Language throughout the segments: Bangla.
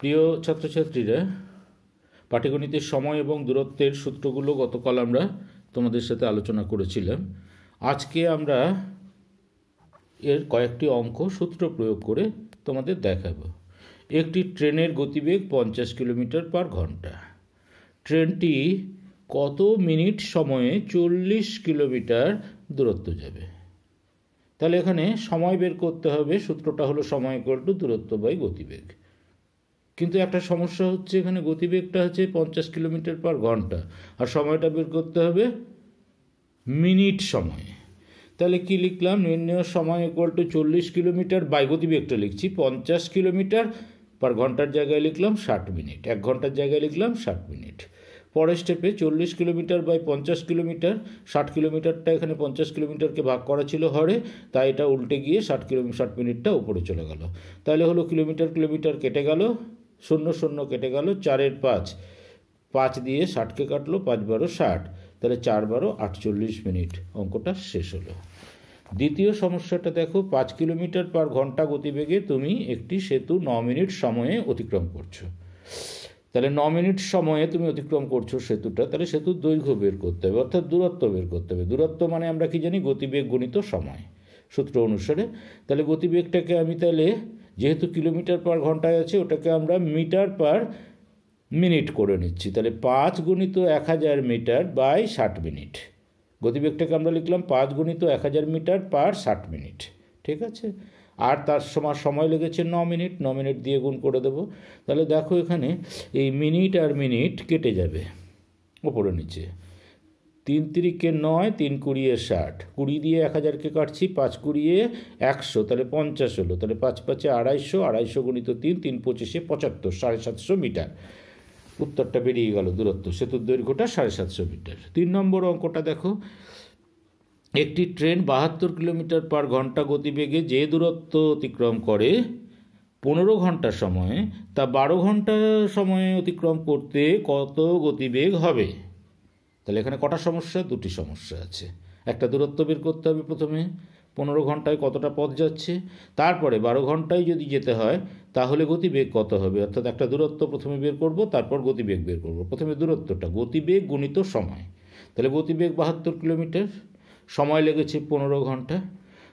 প্রিয় ছাত্রছাত্রীরা পাটিগণিতের সময় এবং দূরত্বের সূত্রগুলো গতকাল আমরা তোমাদের সাথে আলোচনা করেছিলাম আজকে আমরা এর কয়েকটি অঙ্ক সূত্র প্রয়োগ করে তোমাদের দেখাব একটি ট্রেনের গতিবেগ পঞ্চাশ কিলোমিটার পার ঘন্টা ট্রেনটি কত মিনিট সময়ে চল্লিশ কিলোমিটার দূরত্ব যাবে তাহলে এখানে সময় বের করতে হবে সূত্রটা হলো সময় কল্টু দূরত্ব বাই গতিবেগ কিন্তু একটা সমস্যা হচ্ছে এখানে গতিবেগটা হচ্ছে পঞ্চাশ কিলোমিটার পার ঘন্টা আর সময়টা বের করতে হবে মিনিট সময়ে তাহলে কি লিখলাম নির্ণয় সময় ইকুয়াল টু চল্লিশ কিলোমিটার বাই গতিবেগটা লিখছি পঞ্চাশ কিলোমিটার পার ঘন্টার জায়গায় লিখলাম ষাট মিনিট এক ঘন্টার জায়গায় লিখলাম ষাট মিনিট পরের স্টেপে চল্লিশ কিলোমিটার বাই পঞ্চাশ কিলোমিটার ষাট কিলোমিটারটা এখানে পঞ্চাশ কিলোমিটারকে ভাগ করা ছিল হরে তাই এটা উল্টে গিয়ে ষাট কিলো ষাট মিনিটটা উপরে চলে গেল তাহলে হলো কিলোমিটার কিলোমিটার কেটে গেল শূন্য শূন্য কেটে গেল চারের পাঁচ পাঁচ দিয়ে ষাটকে কাটলো পাঁচ বারো ষাট তাহলে চার বারো আটচল্লিশ মিনিট অঙ্কটা শেষ হলো দ্বিতীয় সমস্যাটা দেখো পাঁচ কিলোমিটার পার ঘন্টা গতিবেগে তুমি একটি সেতু ন মিনিট সময়ে অতিক্রম করছো তাহলে ন মিনিট সময়ে তুমি অতিক্রম করছো সেতুটা তাহলে সেতুর দৈর্ঘ্য বের করতে হবে অর্থাৎ দূরত্ব বের করতে হবে দূরত্ব মানে আমরা কি জানি গতিবেগ গণিত সময় সূত্র অনুসারে তাহলে গতিবেগটাকে আমি তাহলে যেহেতু কিলোমিটার পার ঘন্টায় আছে ওটাকে আমরা মিটার পার মিনিট করে নিচ্ছি তাহলে পাঁচ গুণিত এক হাজার মিটার বাই ষাট মিনিট গতিবেগটাকে আমরা লিখলাম পাঁচ গুণিত এক হাজার মিটার পার ষাট মিনিট ঠিক আছে আর তার সময় সময় লেগেছে ন মিনিট ন মিনিট দিয়ে গুণ করে দেবো তাহলে দেখো এখানে এই মিনিট আর মিনিট কেটে যাবে ওপরে নিচে তিন তিরিকে নয় তিন কুড়িয়ে ষাট কুড়ি দিয়ে এক হাজারকে কাটছি পাঁচ কুড়িয়ে একশো তাহলে পঞ্চাশ হলো তাহলে পাঁচ পাঁচে আড়াইশো আড়াইশো গণিত তিন তিন পঁচিশে পঁচাত্তর সাড়ে সাতশো মিটার উত্তরটা বেরিয়ে গেল দূরত্ব সেতুর দৈর্ঘ্যটা সাড়ে সাতশো মিটার তিন নম্বর অঙ্কটা দেখো একটি ট্রেন বাহাত্তর কিলোমিটার পার ঘন্টা গতিবেগে যে দূরত্ব অতিক্রম করে পনেরো ঘন্টা সময়ে তা বারো ঘন্টা সময়ে অতিক্রম করতে কত গতিবেগ হবে তাহলে এখানে কটা সমস্যা দুটি সমস্যা আছে একটা দূরত্ব বের করতে হবে প্রথমে পনেরো ঘন্টায় কতটা পথ যাচ্ছে তারপরে বারো ঘন্টায় যদি যেতে হয় তাহলে গতিবেগ কত হবে অর্থাৎ একটা দূরত্ব প্রথমে বের করব তারপর গতিবেগ বের করব প্রথমে দূরত্বটা গতিবেগ গণিত সময় তাহলে গতিবেগ বাহাত্তর কিলোমিটার সময় লেগেছে পনেরো ঘন্টা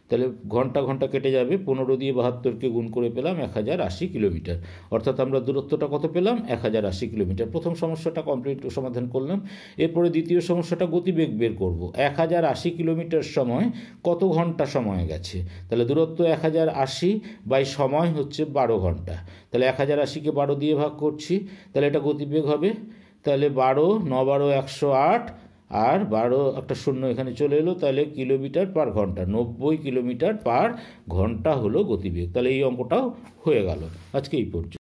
তাহলে ঘন্টা ঘন্টা কেটে যাবে পনেরো দিয়ে বাহাত্তরকে গুণ করে পেলাম এক হাজার আশি কিলোমিটার অর্থাৎ আমরা দূরত্বটা কত পেলাম এক হাজার আশি কিলোমিটার প্রথম সমস্যাটা কমপ্লিট সমাধান করলাম এরপরে দ্বিতীয় সমস্যাটা গতিবেগ বের করব এক হাজার আশি কিলোমিটার সময় কত ঘন্টা সময় গেছে তাহলে দূরত্ব এক হাজার আশি বাই সময় হচ্ছে বারো ঘন্টা তাহলে এক হাজার আশিকে বারো দিয়ে ভাগ করছি তাহলে এটা গতিবেগ হবে তাহলে বারো ন বারো একশো আট আর বারো একটা শূন্য এখানে চলে এলো তাহলে কিলোমিটার পার ঘন্টা নব্বই কিলোমিটার পার ঘন্টা হলো গতিবেগ তাহলে এই অঙ্কটাও হয়ে গেল আজকে এই পর্যন্ত